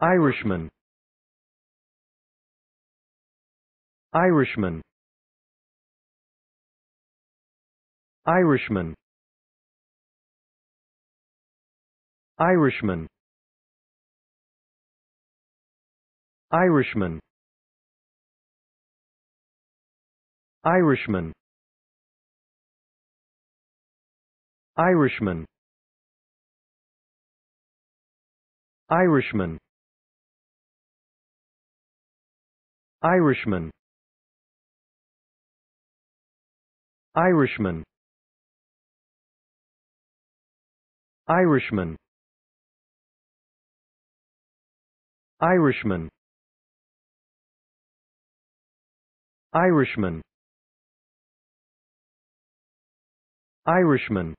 Irishman Irishman Irishman Irishman Irishman Irishman Irishman Irishman Irishman Irishman Irishman Irishman Irishman Irishman